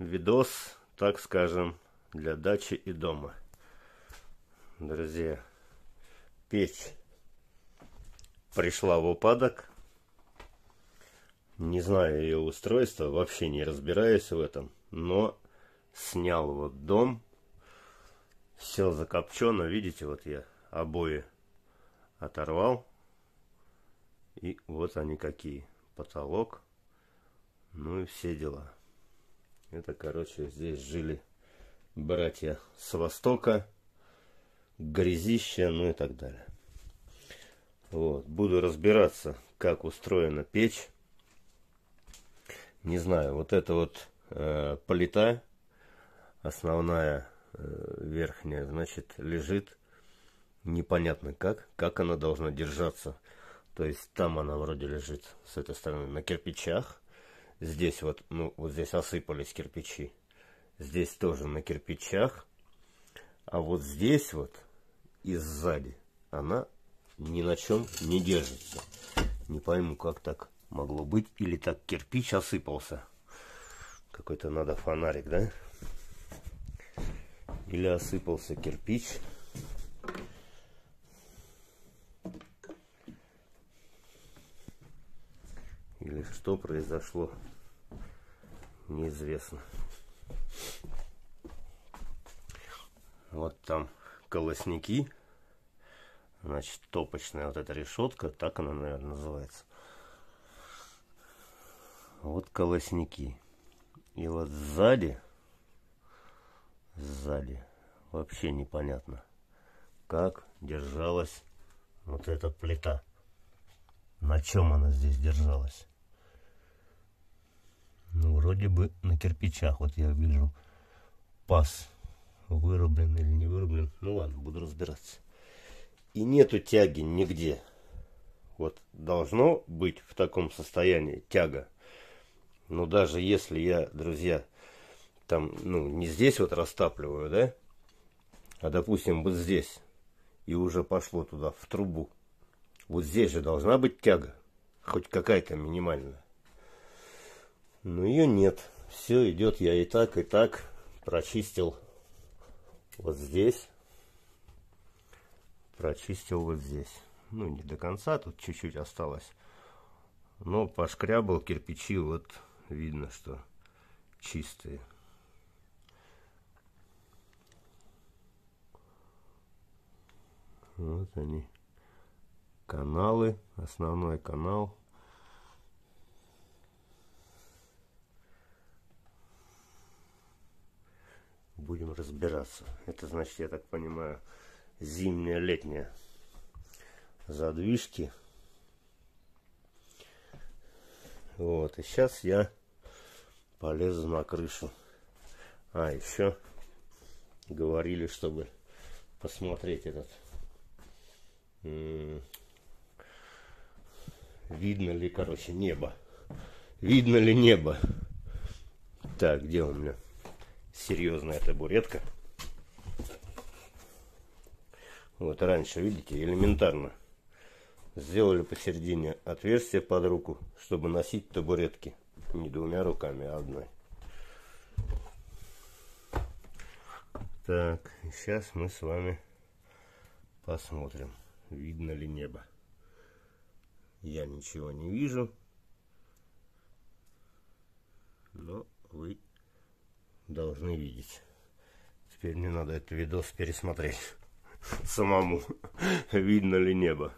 видос, так скажем, для дачи и дома. Друзья, печь пришла в упадок. Не знаю ее устройства, вообще не разбираюсь в этом, но снял вот дом. Все закопчено, видите, вот я обои оторвал. И вот они какие. Потолок. Ну и все дела. Это, короче, здесь жили братья с востока, грязище, ну и так далее. Вот. Буду разбираться, как устроена печь. Не знаю, вот это вот э, плита, основная э, верхняя, значит, лежит непонятно как, как она должна держаться. То есть там она вроде лежит с этой стороны на кирпичах, Здесь вот, ну, вот здесь осыпались кирпичи. Здесь тоже на кирпичах. А вот здесь вот и сзади она ни на чем не держится. Не пойму, как так могло быть. Или так кирпич осыпался. Какой-то надо фонарик, да? Или осыпался кирпич. или что произошло, неизвестно. Вот там колосники, значит, топочная вот эта решетка, так она, наверное, называется. Вот колосники. И вот сзади, сзади, вообще непонятно, как держалась вот эта плита. На чем она здесь держалась? Ну, вроде бы на кирпичах. Вот я вижу паз вырублен или не вырублен. Ну ладно, буду разбираться. И нету тяги нигде. Вот должно быть в таком состоянии тяга. Но даже если я, друзья, там, ну, не здесь вот растапливаю, да, а, допустим, вот здесь, и уже пошло туда, в трубу, вот здесь же должна быть тяга, хоть какая-то минимальная. Но ее нет. Все идет я и так, и так прочистил вот здесь. Прочистил вот здесь. Ну, не до конца, тут чуть-чуть осталось. Но пошкрябал кирпичи, вот видно, что чистые. Вот они. Каналы. Основной канал. будем разбираться. Это значит, я так понимаю, зимняя-летняя задвижки. Вот, и сейчас я полезу на крышу. А, еще говорили, чтобы посмотреть этот. Видно ли, короче, небо. Видно ли небо? Так, где у меня? серьезная табуретка. Вот раньше, видите, элементарно. Сделали посередине отверстие под руку, чтобы носить табуретки не двумя руками, а одной. Так, сейчас мы с вами посмотрим, видно ли небо. Я ничего не вижу, но вы должны видеть. Теперь мне надо этот видос пересмотреть самому, видно ли небо.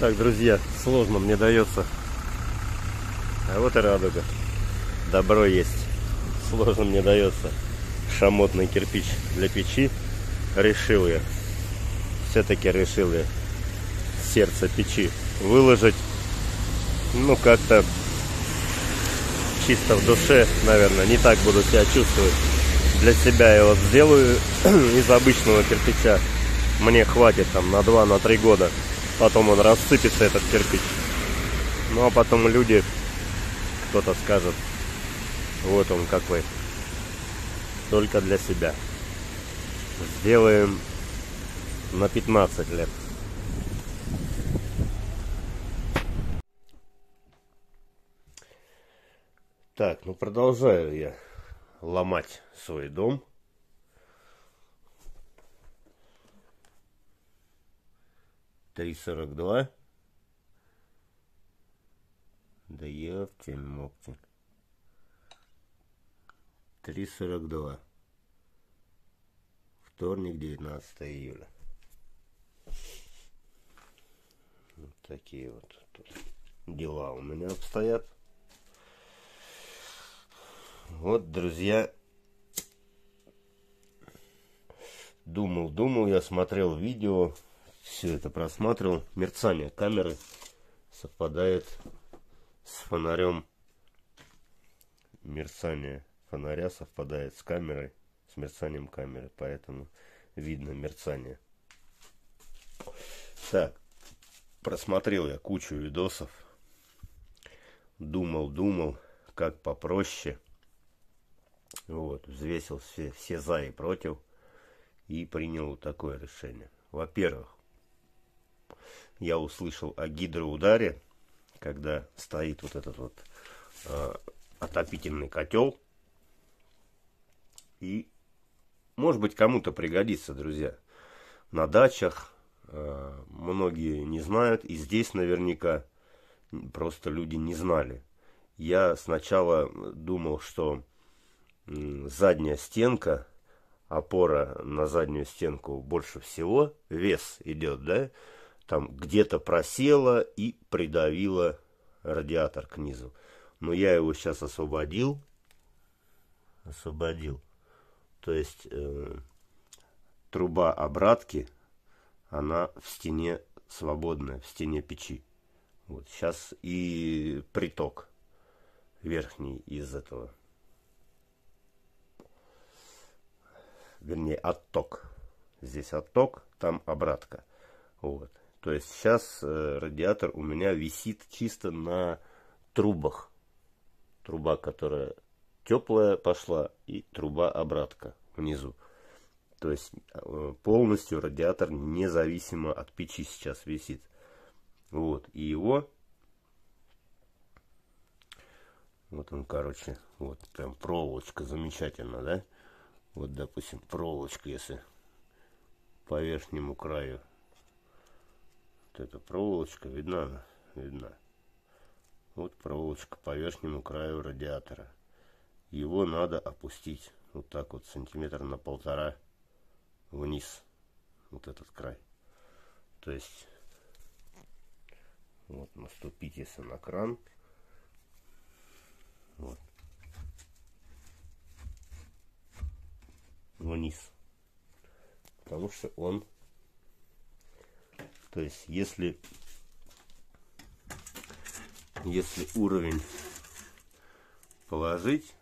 Так, друзья, сложно мне дается. А вот и радуга. Добро есть. Сложно мне дается шамотный кирпич для печи. Решил я. Все-таки решил я сердце печи выложить. Ну, как-то чисто в душе, наверное, не так буду себя чувствовать. Для себя я вот сделаю из обычного кирпича. Мне хватит там на 2-3 на года. Потом он рассыпется, этот кирпич. Ну а потом люди, кто-то скажет, вот он какой. Только для себя. Сделаем на 15 лет. Так, ну продолжаю я ломать свой дом. 3.42. Да ёптин моптин. 3.42. Вторник, 19 июля. Вот такие вот тут дела у меня обстоят. Вот, друзья, думал, думал, я смотрел видео все это просматривал. Мерцание камеры совпадает с фонарем. Мерцание фонаря совпадает с камерой, с мерцанием камеры, поэтому видно мерцание. Так, просмотрел я кучу видосов. Думал, думал, как попроще. Вот, взвесил все, все за и против и принял такое решение. Во-первых, я услышал о гидроударе, когда стоит вот этот вот э, отопительный котел. И, может быть, кому-то пригодится, друзья. На дачах э, многие не знают, и здесь наверняка просто люди не знали. Я сначала думал, что задняя стенка, опора на заднюю стенку больше всего, вес идет, да, там где-то просела и придавила радиатор к низу. Но я его сейчас освободил. Освободил. То есть э, труба обратки, она в стене свободная, в стене печи. Вот сейчас и приток верхний из этого. Вернее, отток. Здесь отток, там обратка. Вот. То есть сейчас э, радиатор у меня висит чисто на трубах. Труба, которая теплая пошла, и труба обратка внизу. То есть э, полностью радиатор независимо от печи сейчас висит. Вот, и его... Вот он, короче, вот прям проволочка, замечательно, да? Вот, допустим, проволочка, если по верхнему краю эта проволочка видна? Видна. Вот проволочка по верхнему краю радиатора. Его надо опустить вот так вот сантиметр на полтора вниз. Вот этот край. То есть вот наступите на кран. Вот. Вниз. Потому что он то есть, если, если уровень положить,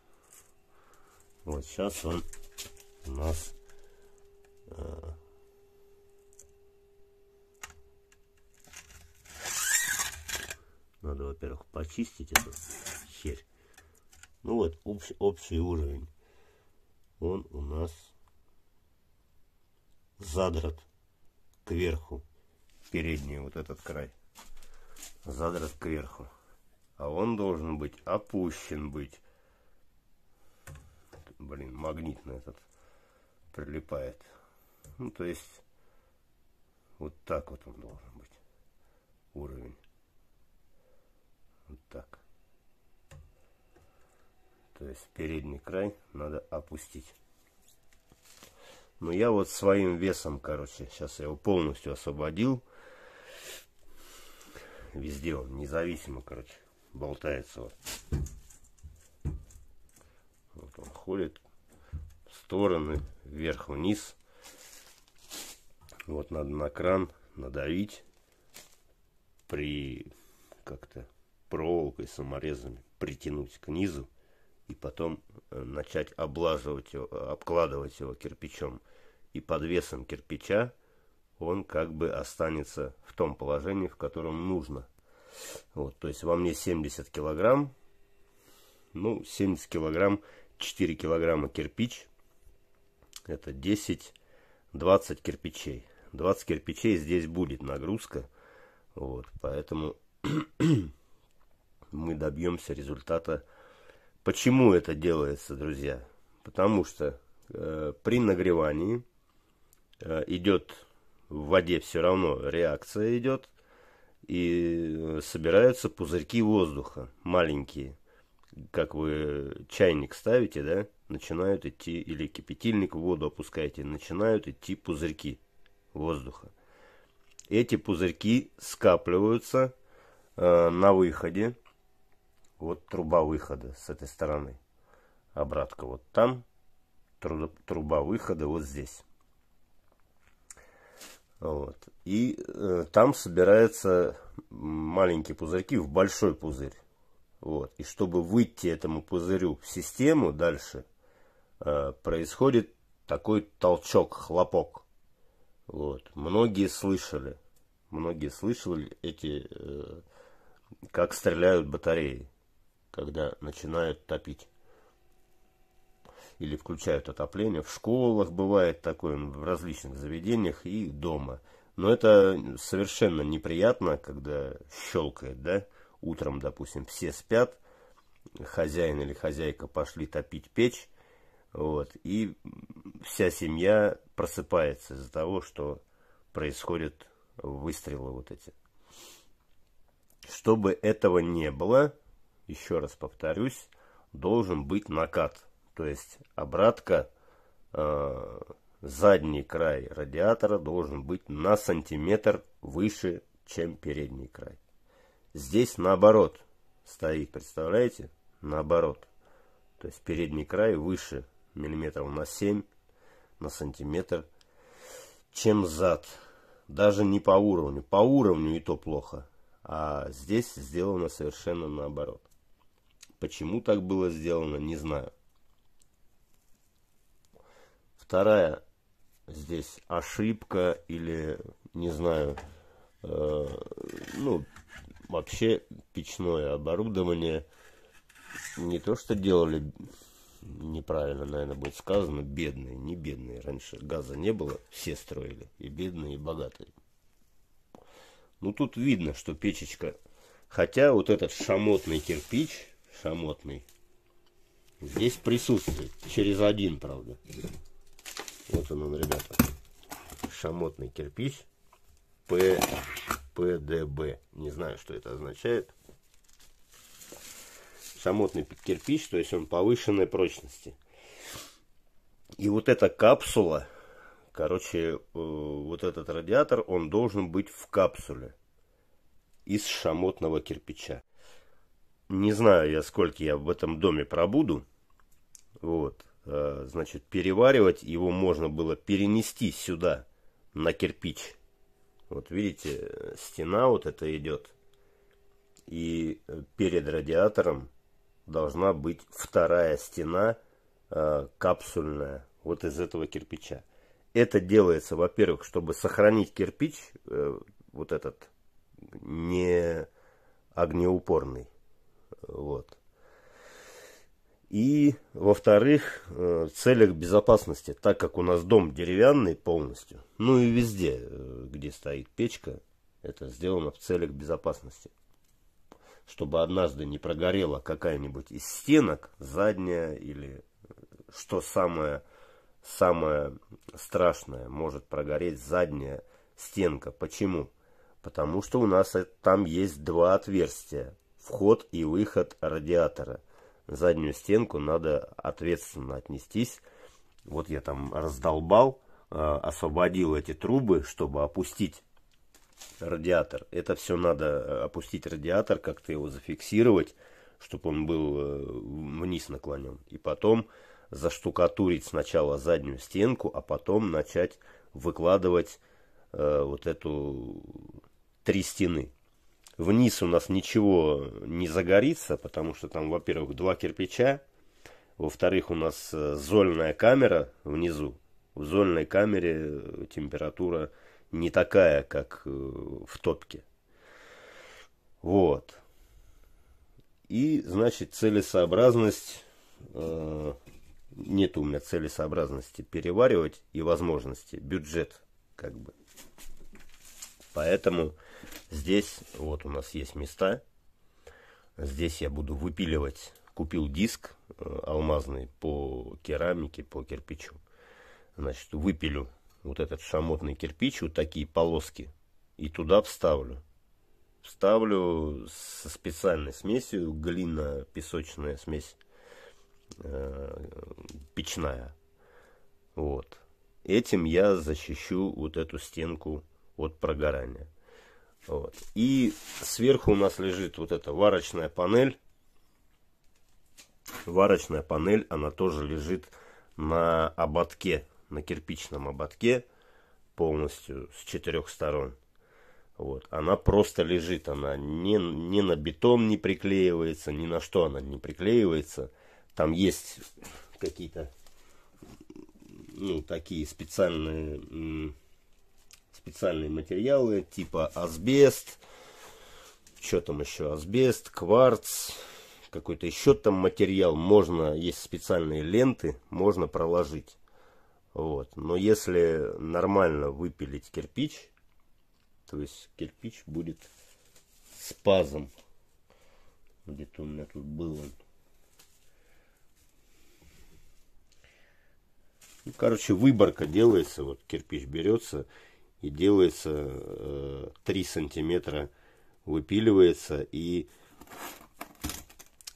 вот сейчас он у нас э, надо, во-первых, почистить эту херь. Ну вот, общий, общий уровень. Он у нас задрот кверху передний вот этот край задрот кверху. А он должен быть опущен быть. Блин, магнитно этот прилипает. Ну, то есть, вот так вот он должен быть. Уровень. Вот так. То есть, передний край надо опустить. Но ну, я вот своим весом, короче, сейчас я его полностью освободил везде он независимо, короче, болтается. Вот, вот он ходит в стороны, вверх-вниз. Вот надо на кран надавить при как-то проволокой, саморезами притянуть к низу и потом э, начать облазывать его, обкладывать его кирпичом. И подвесом кирпича он как бы останется в том положении, в котором нужно. Вот, то есть во мне 70 килограмм, ну, 70 килограмм, 4 килограмма кирпич, это 10, 20 кирпичей. 20 кирпичей здесь будет нагрузка, вот, поэтому мы добьемся результата. Почему это делается, друзья? Потому что э, при нагревании э, идет в воде все равно реакция идет, и собираются пузырьки воздуха, маленькие. Как вы чайник ставите, да, начинают идти, или кипятильник в воду опускаете, начинают идти пузырьки воздуха. Эти пузырьки скапливаются э, на выходе. Вот труба выхода с этой стороны. Обратка вот там, труба выхода вот здесь. Вот. И э, там собираются маленькие пузырьки в большой пузырь. Вот. И чтобы выйти этому пузырю в систему дальше, э, происходит такой толчок, хлопок. Вот. Многие слышали. Многие слышали эти, э, как стреляют батареи, когда начинают топить или включают отопление. В школах бывает такое, в различных заведениях и дома. Но это совершенно неприятно, когда щелкает, да? Утром, допустим, все спят, хозяин или хозяйка пошли топить печь, вот, и вся семья просыпается из-за того, что происходят выстрелы вот эти. Чтобы этого не было, еще раз повторюсь, должен быть накат. То есть обратка, э, задний край радиатора должен быть на сантиметр выше, чем передний край. Здесь наоборот стоит, представляете? Наоборот. То есть передний край выше миллиметров на 7, на сантиметр, чем зад. Даже не по уровню. По уровню и то плохо. А здесь сделано совершенно наоборот. Почему так было сделано, не знаю. Вторая здесь ошибка или, не знаю, э, ну, вообще печное оборудование не то, что делали неправильно, наверное, будет сказано, бедные, не бедные. Раньше газа не было, все строили, и бедные, и богатые. Ну, тут видно, что печечка, хотя вот этот шамотный кирпич, шамотный, здесь присутствует, через один, правда. Вот он, он ребята. Шамотный кирпич. П... ПДБ. Не знаю, что это означает. Шамотный кирпич, то есть он повышенной прочности. И вот эта капсула, короче, э, вот этот радиатор, он должен быть в капсуле из шамотного кирпича. Не знаю я, сколько я в этом доме пробуду. Вот. Э, значит, переваривать, его можно было перенести сюда, на кирпич. Вот видите, стена вот эта идет. И перед радиатором должна быть вторая стена э, капсульная, вот из этого кирпича. Это делается, во-первых, чтобы сохранить кирпич, э, вот этот, не огнеупорный. Вот. И, во-вторых, в э, целях безопасности, так как у нас дом деревянный полностью, ну и везде, э, где стоит печка, это сделано в целях безопасности. Чтобы однажды не прогорела какая-нибудь из стенок, задняя или э, что самое, самое страшное, может прогореть задняя стенка. Почему? Потому что у нас там есть два отверстия, вход и выход радиатора заднюю стенку надо ответственно отнестись. Вот я там раздолбал, э, освободил эти трубы, чтобы опустить радиатор. Это все надо э, опустить радиатор, как-то его зафиксировать, чтобы он был э, вниз наклонен. И потом заштукатурить сначала заднюю стенку, а потом начать выкладывать вот эту три стены. Вниз у нас ничего не загорится, потому что там, во-первых, два кирпича, во-вторых, у нас э, зольная камера внизу. В зольной камере э, температура не такая, как э, в топке. Вот. И, значит, целесообразность... Э, нет у меня целесообразности переваривать и возможности. Бюджет, как бы. Поэтому Здесь вот у нас есть места. Здесь я буду выпиливать. Купил диск э, алмазный по керамике, по кирпичу. Значит, выпилю вот этот шамотный кирпич, вот такие полоски, и туда вставлю. Вставлю со специальной смесью, глина-песочная смесь, э, печная. Вот. Этим я защищу вот эту стенку от прогорания. Вот. И сверху у нас лежит вот эта варочная панель. Варочная панель, она тоже лежит на ободке, на кирпичном ободке полностью с четырех сторон. Вот. Она просто лежит, она не, не на бетон не приклеивается, ни на что она не приклеивается. Там есть какие-то ну, такие специальные специальные материалы типа асбест, что там еще, асбест, кварц, какой-то еще там материал, можно, есть специальные ленты, можно проложить. Вот. Но если нормально выпилить кирпич, то есть кирпич будет с пазом. Где-то у меня тут был он. Ну, короче, выборка делается, вот кирпич берется, и делается э, 3 сантиметра выпиливается и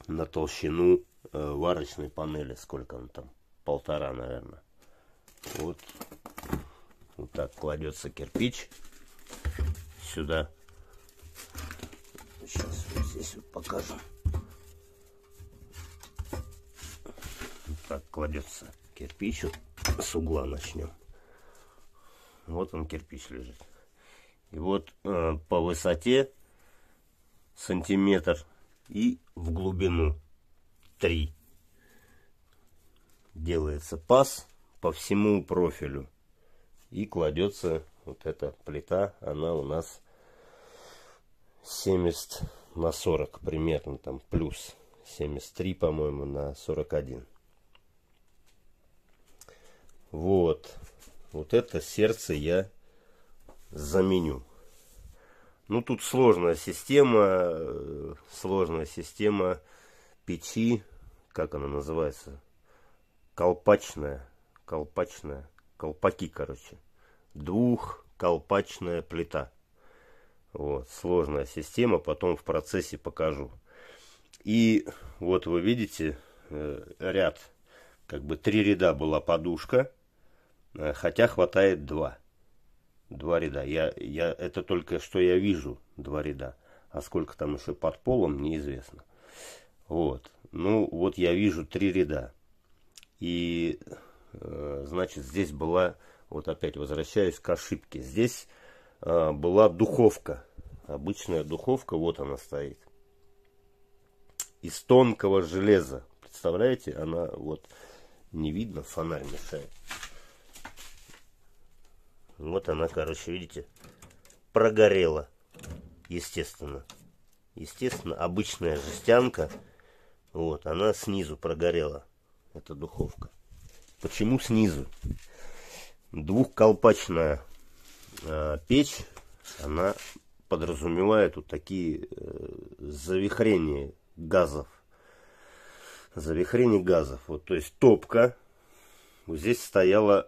на толщину э, варочной панели сколько он там полтора наверное вот вот так кладется кирпич сюда сейчас вот здесь вот покажу вот так кладется кирпич вот с угла начнем вот он кирпич лежит. И вот э, по высоте сантиметр и в глубину 3. Делается паз по всему профилю. И кладется вот эта плита. Она у нас 70 на 40 примерно там плюс 73 по моему на 41 вот вот это сердце я заменю. Ну тут сложная система, э, сложная система печи, как она называется, колпачная, колпачная, колпаки, короче, двухколпачная плита. Вот, сложная система, потом в процессе покажу. И вот вы видите э, ряд, как бы три ряда была подушка, Э, хотя хватает два. Два ряда. Я, я, это только что я вижу, два ряда. А сколько там еще под полом, неизвестно. Вот. Ну, вот я вижу три ряда. И, э, значит, здесь была, вот опять возвращаюсь к ошибке. Здесь э, была духовка. Обычная духовка, вот она стоит. Из тонкого железа. Представляете, она вот не видно, фонарь мешает. Вот она, короче, видите, прогорела. Естественно. Естественно, обычная жестянка. Вот, она снизу прогорела. Эта духовка. Почему снизу? Двухколпачная э, печь, она подразумевает вот такие э, завихрения газов. Завихрение газов. Вот, то есть топка. Вот здесь стояла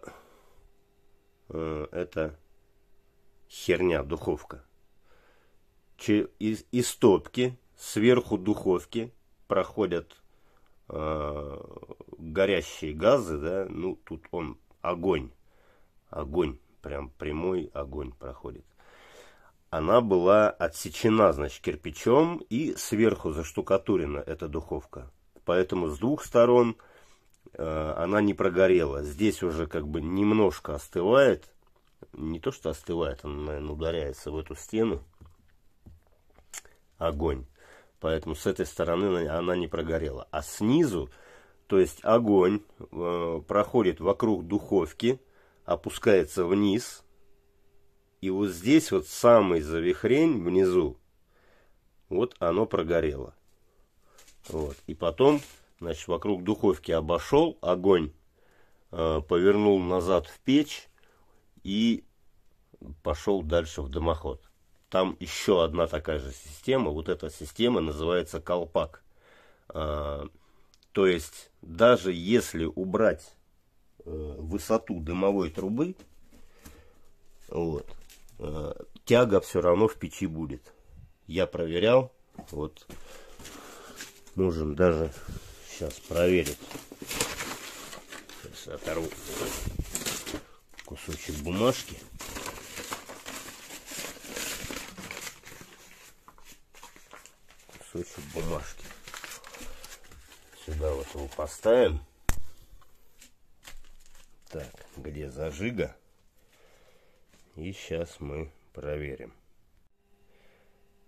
Э, это херня, духовка. Че, из, из топки, сверху духовки проходят э, горящие газы, да, ну тут он огонь, огонь, прям прямой огонь проходит. Она была отсечена, значит, кирпичом и сверху заштукатурена эта духовка. Поэтому с двух сторон э, Э, она не прогорела. Здесь уже как бы немножко остывает. Не то, что остывает, она, наверное, ударяется в эту стену. Огонь. Поэтому с этой стороны она не прогорела. А снизу, то есть огонь э, проходит вокруг духовки, опускается вниз. И вот здесь вот самый завихрень внизу, вот оно прогорело. Вот. И потом Значит, вокруг духовки обошел огонь, э, повернул назад в печь и пошел дальше в дымоход. Там еще одна такая же система. Вот эта система называется колпак. Э, то есть, даже если убрать э, высоту дымовой трубы, вот, тяга все равно в печи будет. Я проверял. Вот можем даже Сейчас проверит. Сейчас оторву кусочек бумажки. Кусочек бумажки. Сюда вот его поставим. Так, где зажига? И сейчас мы проверим.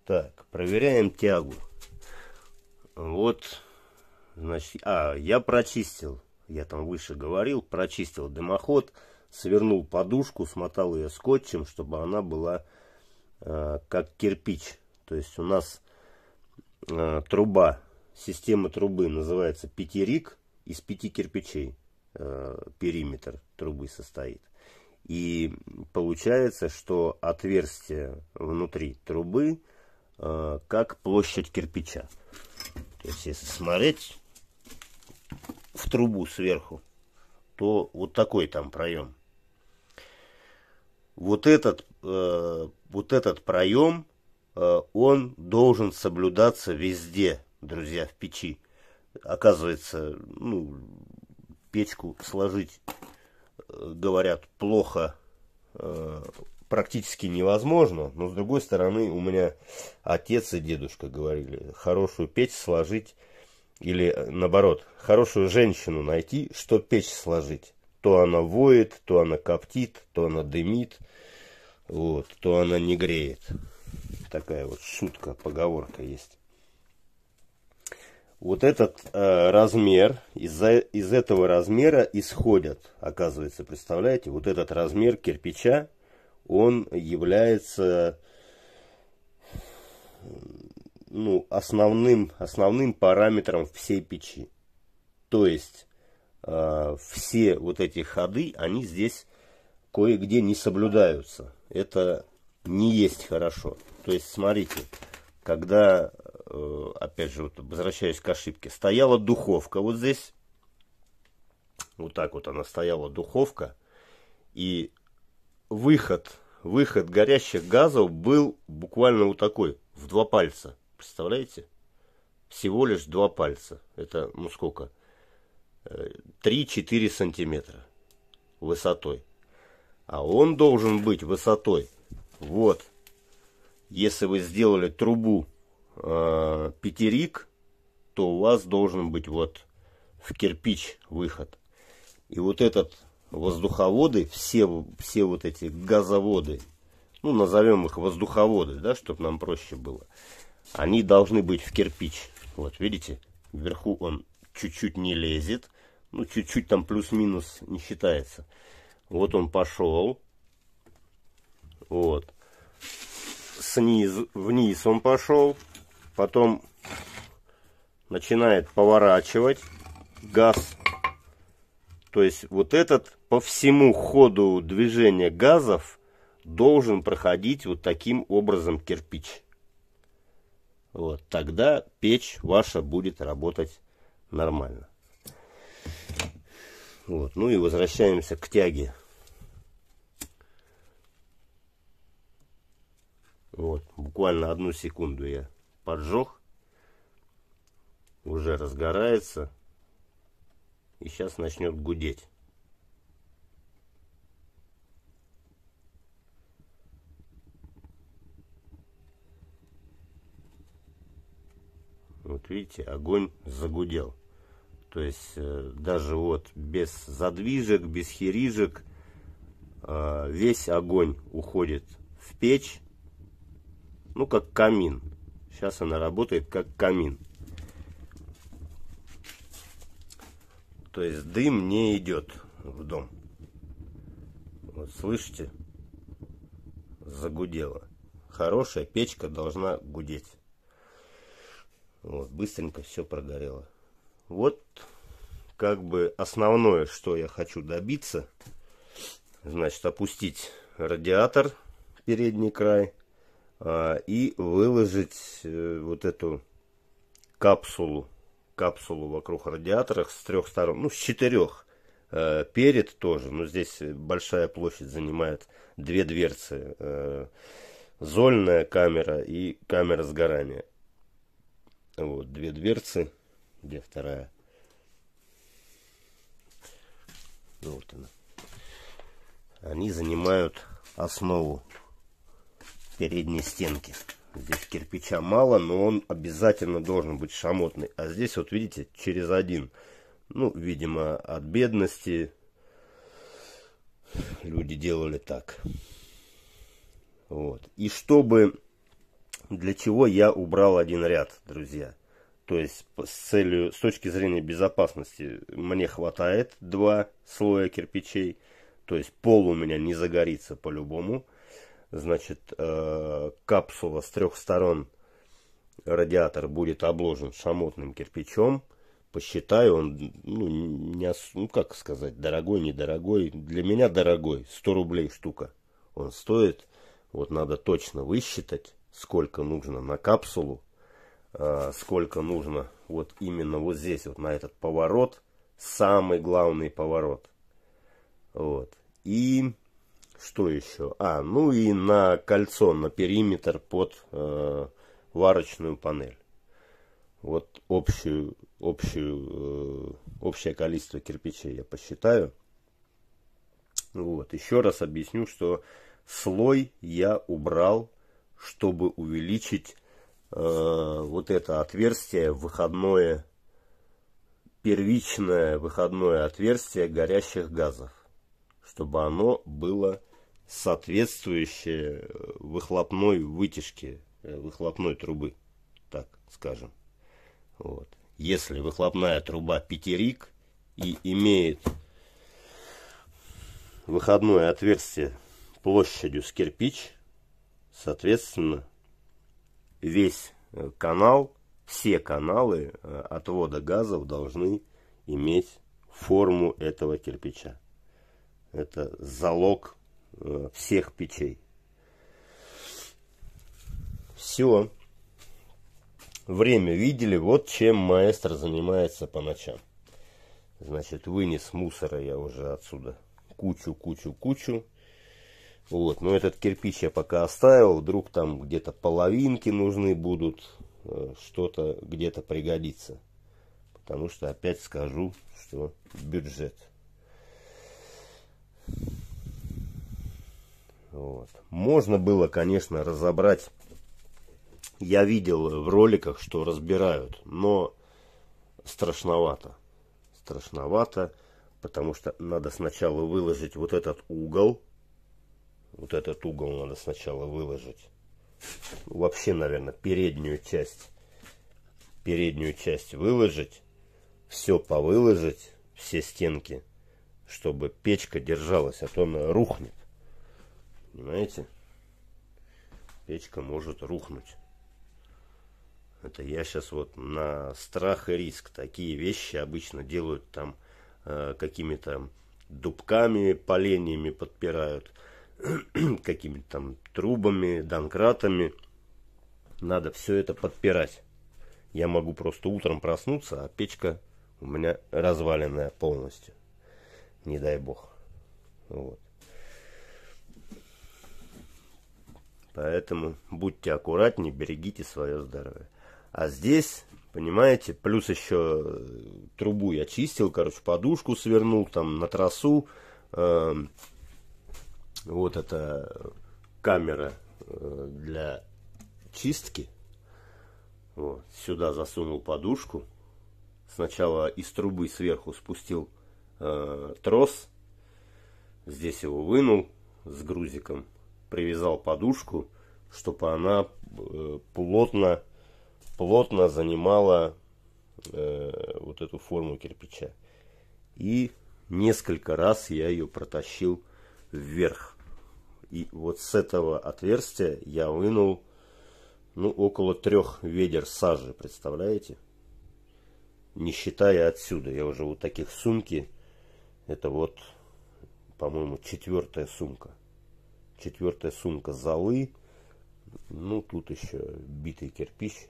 Так, проверяем тягу. Вот Значит, а, я прочистил. Я там выше говорил, прочистил дымоход, свернул подушку, смотал ее скотчем, чтобы она была э, как кирпич. То есть у нас э, труба, система трубы называется пятирик, из пяти кирпичей э, периметр трубы состоит. И получается, что отверстие внутри трубы э, как площадь кирпича. То есть, если смотреть, в трубу сверху, то вот такой там проем. Вот этот, э, вот этот проем, э, он должен соблюдаться везде, друзья, в печи. Оказывается, ну, печку сложить, э, говорят, плохо, э, практически невозможно. Но, с другой стороны, у меня отец и дедушка говорили, хорошую печь сложить или э, наоборот, хорошую женщину найти, что печь сложить. То она воет, то она коптит, то она дымит, вот, то она не греет. Такая вот шутка, поговорка есть. Вот этот э, размер, из, из этого размера исходят, оказывается, представляете, вот этот размер кирпича, он является ну, основным, основным параметром всей печи. То есть э, все вот эти ходы, они здесь кое-где не соблюдаются. Это не есть хорошо. То есть смотрите, когда, э, опять же, вот возвращаюсь к ошибке, стояла духовка вот здесь, вот так вот она стояла духовка, и выход, выход горящих газов был буквально вот такой, в два пальца. Представляете? Всего лишь два пальца. Это, ну сколько? 3-4 сантиметра высотой. А он должен быть высотой. Вот. Если вы сделали трубу э, а, пятерик, то у вас должен быть вот в кирпич выход. И вот этот воздуховоды, все, все вот эти газоводы, ну, назовем их воздуховоды, да, чтобы нам проще было они должны быть в кирпич. Вот, видите, вверху он чуть-чуть не лезет, ну, чуть-чуть там плюс-минус не считается. Вот он пошел, вот, снизу, вниз он пошел, потом начинает поворачивать газ. То есть вот этот по всему ходу движения газов должен проходить вот таким образом кирпич. Вот, тогда печь ваша будет работать нормально. Вот, ну и возвращаемся к тяге. Вот, буквально одну секунду я поджег. Уже разгорается. И сейчас начнет гудеть. видите, огонь загудел. То есть э, даже вот без задвижек, без херижек э, весь огонь уходит в печь, ну как камин. Сейчас она работает как камин. То есть дым не идет в дом. Вот слышите? Загудело. Хорошая печка должна гудеть. Вот, быстренько все прогорело. Вот как бы основное, что я хочу добиться. Значит, опустить радиатор, передний край, а, и выложить э, вот эту капсулу, капсулу вокруг радиатора с трех сторон, ну, с четырех. Э, перед тоже, но здесь большая площадь занимает две дверцы. Э, зольная камера и камера сгорания. Вот, две дверцы, где вторая. Ну, вот она. Они занимают основу передней стенки. Здесь кирпича мало, но он обязательно должен быть шамотный. А здесь, вот видите, через один. Ну, видимо, от бедности люди делали так. Вот. И чтобы для чего я убрал один ряд, друзья. То есть с целью, с точки зрения безопасности, мне хватает два слоя кирпичей. То есть пол у меня не загорится по-любому. Значит, э, капсула с трех сторон радиатор будет обложен шамотным кирпичом. Посчитаю, он, ну, не ос... ну как сказать, дорогой, недорогой. Для меня дорогой, 100 рублей штука он стоит. Вот надо точно высчитать сколько нужно на капсулу, а, сколько нужно вот именно вот здесь, вот на этот поворот, самый главный поворот. Вот. И что еще? А, ну и на кольцо, на периметр под э, варочную панель. Вот общую, общую, э, общее количество кирпичей я посчитаю. Вот, еще раз объясню, что слой я убрал чтобы увеличить э, вот это отверстие выходное, первичное выходное отверстие горящих газов, чтобы оно было соответствующее э, выхлопной вытяжке, э, выхлопной трубы, так скажем. Вот. Если выхлопная труба пятерик и имеет выходное отверстие площадью с кирпич – Соответственно, весь э, канал, все каналы э, отвода газов должны иметь форму этого кирпича. Это залог э, всех печей. Все. Время видели, вот чем маэстро занимается по ночам. Значит, вынес мусора я уже отсюда кучу, кучу, кучу. Вот, но этот кирпич я пока оставил, вдруг там где-то половинки нужны будут, э, что-то где-то пригодится. Потому что опять скажу, что бюджет. Вот. Можно было, конечно, разобрать. Я видел в роликах, что разбирают, но страшновато. Страшновато, потому что надо сначала выложить вот этот угол вот этот угол надо сначала выложить. Ну, вообще, наверное, переднюю часть. Переднюю часть выложить. Все повыложить, все стенки, чтобы печка держалась, а то она рухнет. Понимаете? Печка может рухнуть. Это я сейчас вот на страх и риск. Такие вещи обычно делают там э, какими-то дубками, поленьями подпирают. какими-то там трубами, донкратами. Надо все это подпирать. Я могу просто утром проснуться, а печка у меня разваленная полностью. Не дай бог. Вот. Поэтому будьте аккуратнее, берегите свое здоровье. А здесь, понимаете, плюс еще э, трубу я чистил, короче, подушку свернул там на трассу. Э вот это э, камера э, для чистки. Вот. Сюда засунул подушку. Сначала из трубы сверху спустил э, трос. Здесь его вынул с грузиком. Привязал подушку, чтобы она э, плотно, плотно занимала э, вот эту форму кирпича. И несколько раз я ее протащил вверх. И вот с этого отверстия я вынул ну, около трех ведер сажи, представляете? Не считая отсюда. Я уже вот таких сумки. Это вот, по-моему, четвертая сумка. Четвертая сумка золы. Ну, тут еще битый кирпич.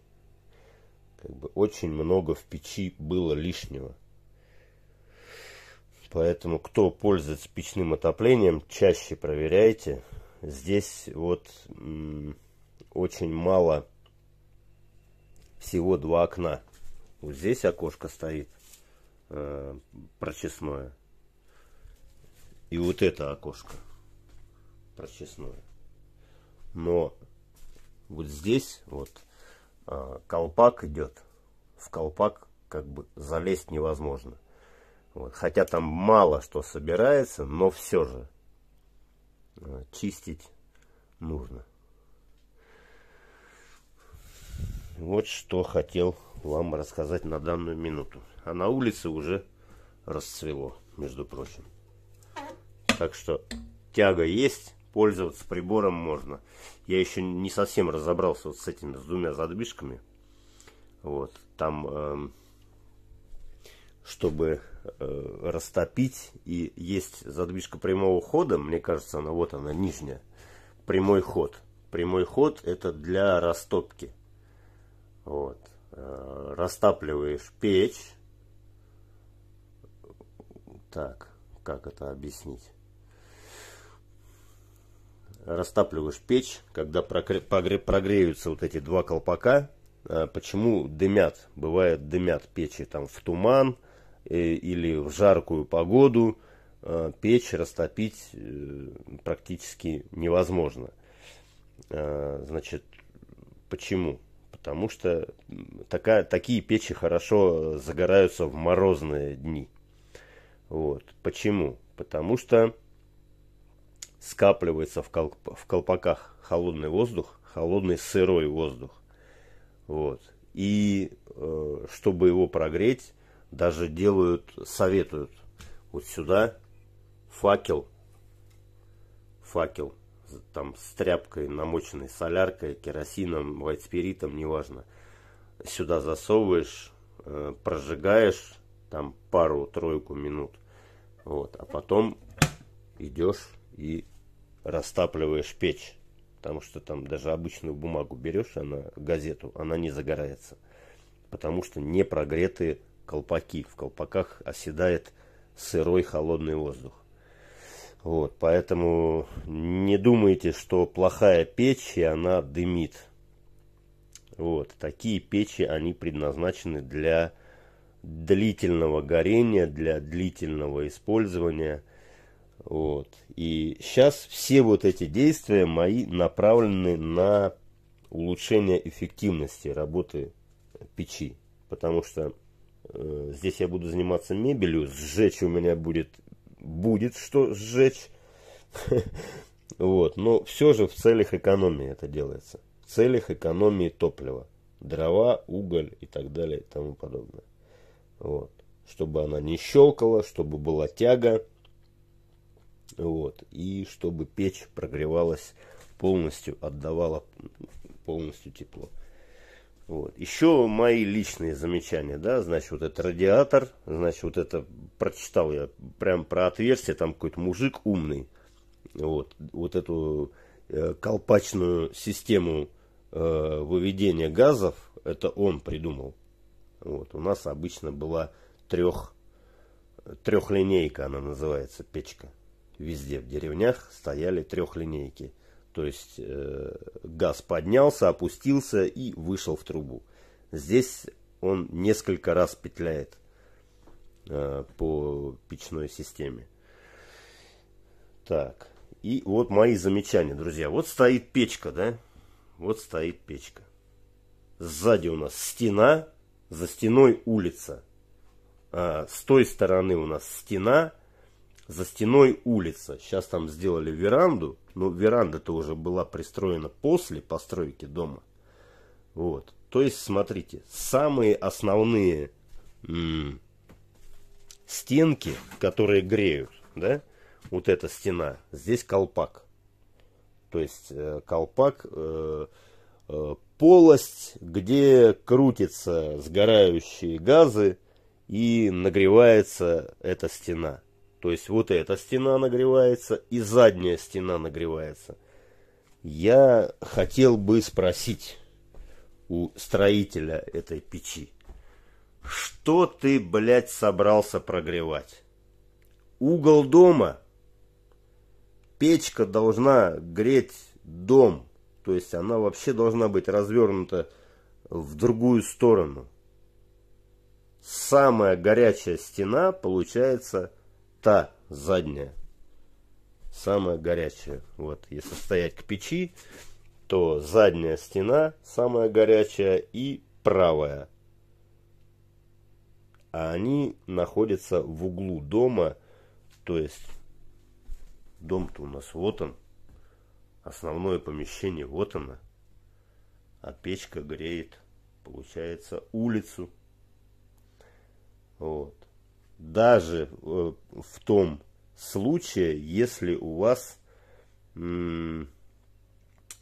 Как бы очень много в печи было лишнего. Поэтому, кто пользуется печным отоплением, чаще проверяйте. Здесь вот очень мало, всего два окна. Вот здесь окошко стоит э, прочесное. И вот это окошко прочесное. Но вот здесь вот э, колпак идет. В колпак как бы залезть невозможно. Вот, хотя там мало что собирается, но все же э, чистить нужно. Вот что хотел вам рассказать на данную минуту. А на улице уже расцвело, между прочим. Так что тяга есть, пользоваться прибором можно. Я еще не совсем разобрался вот с этими, с двумя задвижками. Вот, там... Эм, чтобы э, растопить. И есть задвижка прямого хода, мне кажется, она вот она нижняя. Прямой ход. Прямой ход это для растопки. Вот. Э, растапливаешь печь. Так, как это объяснить? Растапливаешь печь, когда прогре прогреются вот эти два колпака. Э, почему дымят? Бывает дымят печи там в туман, Э, или в жаркую погоду э, печь растопить э, практически невозможно. Значит, почему? Потому что такая, такие печи хорошо загораются в морозные дни. Вот. Почему? Потому что скапливается в, колп, в колпаках холодный воздух, холодный сырой воздух. Вот. И чтобы его прогреть, даже делают, советуют. Вот сюда факел, факел там с тряпкой, намоченной соляркой, керосином, вайтспиритом, неважно. Сюда засовываешь, э, прожигаешь там пару-тройку минут. Вот, а потом идешь и растапливаешь печь. Потому что там даже обычную бумагу берешь, она газету, она не загорается. Потому что не прогретые колпаки. В колпаках оседает сырой холодный воздух. Вот, поэтому не думайте, что плохая печь и она дымит. Вот, такие печи, они предназначены для длительного горения, для длительного использования. Вот. И сейчас все вот эти действия мои направлены на улучшение эффективности работы печи. Потому что Э, здесь я буду заниматься мебелью. Сжечь у меня будет, будет что сжечь. Вот. Но все же в целях экономии это делается. В целях экономии топлива. Дрова, уголь и так далее и тому подобное. Вот. Чтобы она не щелкала, чтобы была тяга. Вот. И чтобы печь прогревалась полностью, отдавала полностью тепло. Вот. Еще мои личные замечания, да, значит, вот этот радиатор, значит, вот это прочитал я прям про отверстие, там какой-то мужик умный, вот, вот эту э, колпачную систему э, выведения газов, это он придумал. Вот, у нас обычно была трех, трехлинейка, она называется, печка. Везде в деревнях стояли трехлинейки – то есть э, газ поднялся, опустился и вышел в трубу. Здесь он несколько раз петляет э, по печной системе. Так, и вот мои замечания, друзья. Вот стоит печка, да? Вот стоит печка. Сзади у нас стена, за стеной улица. А с той стороны у нас стена, за стеной улица. Сейчас там сделали веранду, но веранда-то уже была пристроена после постройки дома. Вот. То есть, смотрите, самые основные м- стенки, которые греют, да, вот эта стена, здесь колпак. То есть э, колпак, э, э, полость, где крутятся сгорающие газы и нагревается эта стена. То есть вот эта стена нагревается и задняя стена нагревается. Я хотел бы спросить у строителя этой печи, что ты, блядь, собрался прогревать? Угол дома? Печка должна греть дом, то есть она вообще должна быть развернута в другую сторону. Самая горячая стена получается та задняя, самая горячая. Вот, если стоять к печи, то задняя стена самая горячая и правая. А они находятся в углу дома, то есть дом-то у нас вот он, основное помещение вот оно, а печка греет, получается, улицу. Вот даже э, в том случае, если у вас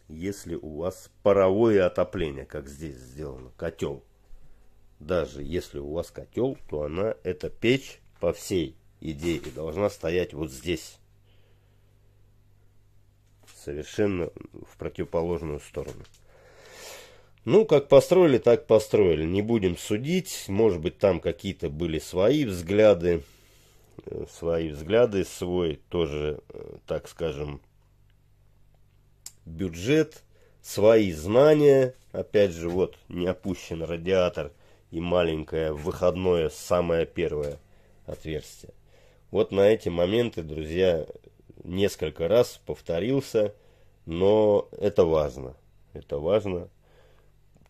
если у вас паровое отопление, как здесь сделано, котел. Даже если у вас котел, то она, эта печь по всей идее должна стоять вот здесь. Совершенно в противоположную сторону. Ну, как построили, так построили. Не будем судить. Может быть, там какие-то были свои взгляды. Э, свои взгляды, свой тоже, э, так скажем, бюджет, свои знания. Опять же, вот не опущен радиатор и маленькое выходное, самое первое отверстие. Вот на эти моменты, друзья, несколько раз повторился, но это важно. Это важно,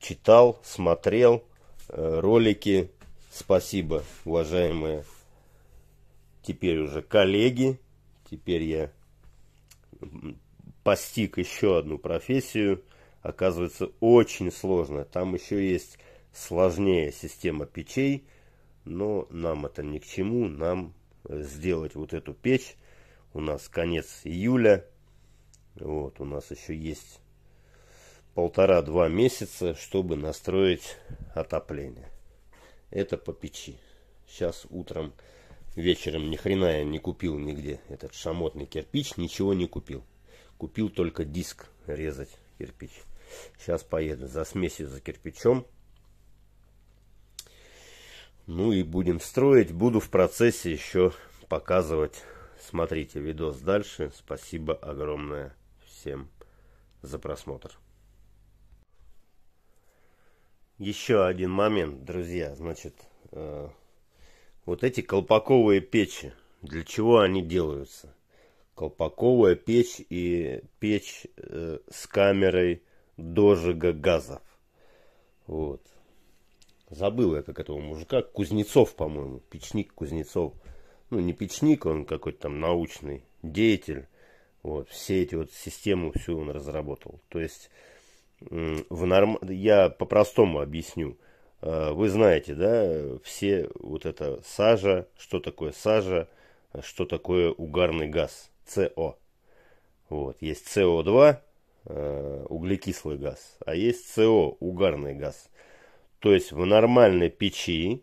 читал, смотрел э, ролики. Спасибо, уважаемые теперь уже коллеги. Теперь я постиг еще одну профессию. Оказывается, очень сложно. Там еще есть сложнее система печей, но нам это ни к чему. Нам э, сделать вот эту печь. У нас конец июля. Вот, у нас еще есть полтора-два месяца, чтобы настроить отопление. Это по печи. Сейчас утром, вечером ни хрена я не купил нигде этот шамотный кирпич, ничего не купил. Купил только диск резать кирпич. Сейчас поеду за смесью, за кирпичом. Ну и будем строить. Буду в процессе еще показывать. Смотрите видос дальше. Спасибо огромное всем за просмотр. Еще один момент, друзья. Значит, э, вот эти колпаковые печи, для чего они делаются? Колпаковая печь и печь э, с камерой дожига газов. Вот. Забыл я, как этого мужика. Кузнецов, по-моему. Печник Кузнецов. Ну, не печник, он какой-то там научный деятель. Вот. Все эти вот системы всю он разработал. То есть в норм... я по-простому объясню. Э, вы знаете, да, все вот это сажа, что такое сажа, что такое угарный газ, СО. Вот, есть СО2, э, углекислый газ, а есть СО, угарный газ. То есть в нормальной печи,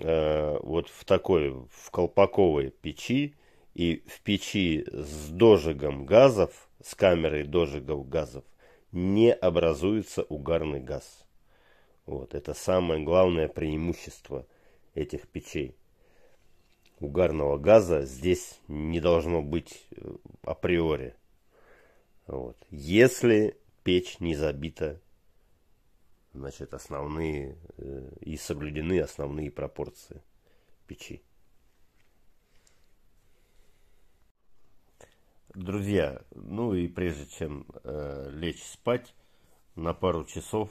э, вот в такой, в колпаковой печи и в печи с дожигом газов, с камерой дожигов газов – не образуется угарный газ. Вот, это самое главное преимущество этих печей. Угарного газа здесь не должно быть э, априори. Вот. Если печь не забита, значит, основные э, и соблюдены основные пропорции печи. Друзья, ну и прежде чем э, лечь спать на пару часов,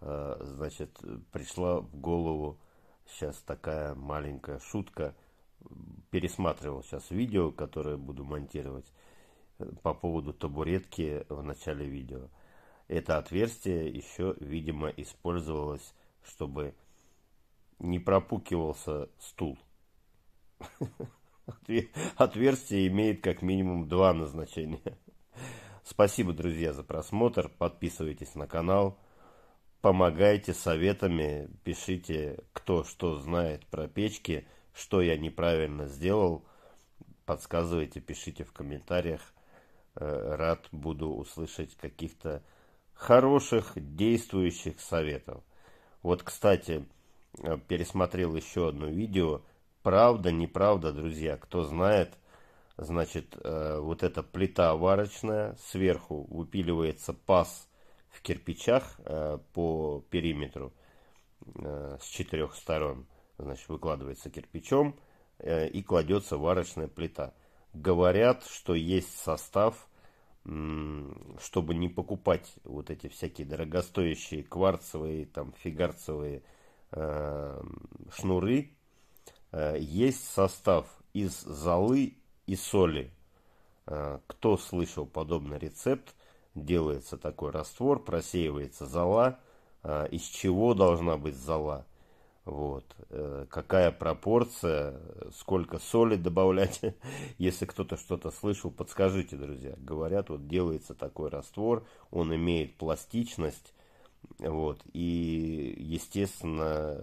э, значит, пришла в голову сейчас такая маленькая шутка. Пересматривал сейчас видео, которое буду монтировать э, по поводу табуретки в начале видео. Это отверстие еще, видимо, использовалось, чтобы не пропукивался стул. Отверстие имеет как минимум два назначения. Спасибо, друзья, за просмотр. Подписывайтесь на канал. Помогайте советами. Пишите, кто что знает про печки, что я неправильно сделал. Подсказывайте, пишите в комментариях. Э, рад буду услышать каких-то хороших действующих советов. Вот, кстати, э, пересмотрел еще одно видео – Правда, неправда, друзья, кто знает, значит, э, вот эта плита варочная, сверху выпиливается паз в кирпичах э, по периметру э, с четырех сторон, значит, выкладывается кирпичом э, и кладется варочная плита. Говорят, что есть состав, чтобы не покупать вот эти всякие дорогостоящие кварцевые, там, фигарцевые э, шнуры, Э, есть состав из золы и соли. Э, кто слышал подобный рецепт, делается такой раствор, просеивается зола, э, из чего должна быть зола, вот, какая пропорция, сколько соли добавлять, если кто-то что-то слышал, подскажите, друзья, говорят, вот делается такой раствор, он имеет пластичность, вот, и, естественно,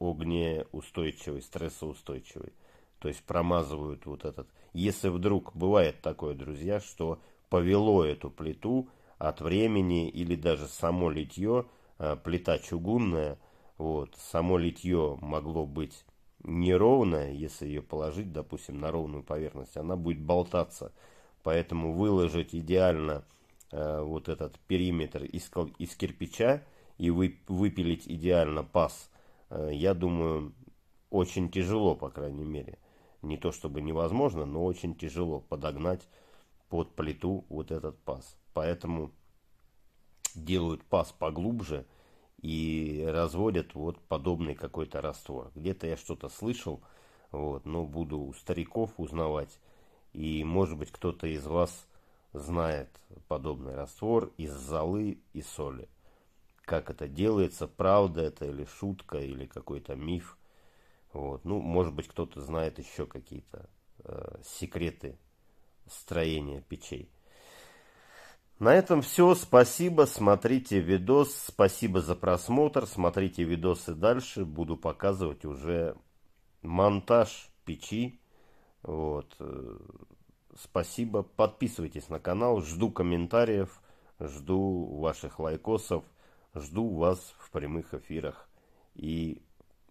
огнеустойчивый, стрессоустойчивый. То есть промазывают вот этот. Если вдруг бывает такое, друзья, что повело эту плиту от времени или даже само литье, а, плита чугунная, вот, само литье могло быть неровное, если ее положить, допустим, на ровную поверхность, она будет болтаться. Поэтому выложить идеально а, вот этот периметр из, из кирпича и вы, выпилить идеально паз Э, я думаю, очень тяжело, по крайней мере. Не то чтобы невозможно, но очень тяжело подогнать под плиту вот этот паз. Поэтому делают паз поглубже и разводят вот подобный какой-то раствор. Где-то я что-то слышал, вот, но буду у стариков узнавать. И может быть кто-то из вас знает подобный раствор из золы и соли как это делается, правда это или шутка, или какой-то миф. Вот. Ну, может быть, кто-то знает еще какие-то э, секреты строения печей. На этом все. Спасибо. Смотрите видос. Спасибо за просмотр. Смотрите видосы дальше. Буду показывать уже монтаж печи. Вот. Э, спасибо. Подписывайтесь на канал. Жду комментариев. Жду ваших лайкосов. Жду вас в прямых эфирах и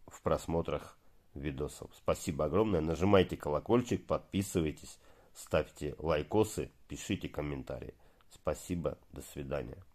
в просмотрах видосов. Спасибо огромное. Нажимайте колокольчик, подписывайтесь, ставьте лайкосы, пишите комментарии. Спасибо, до свидания.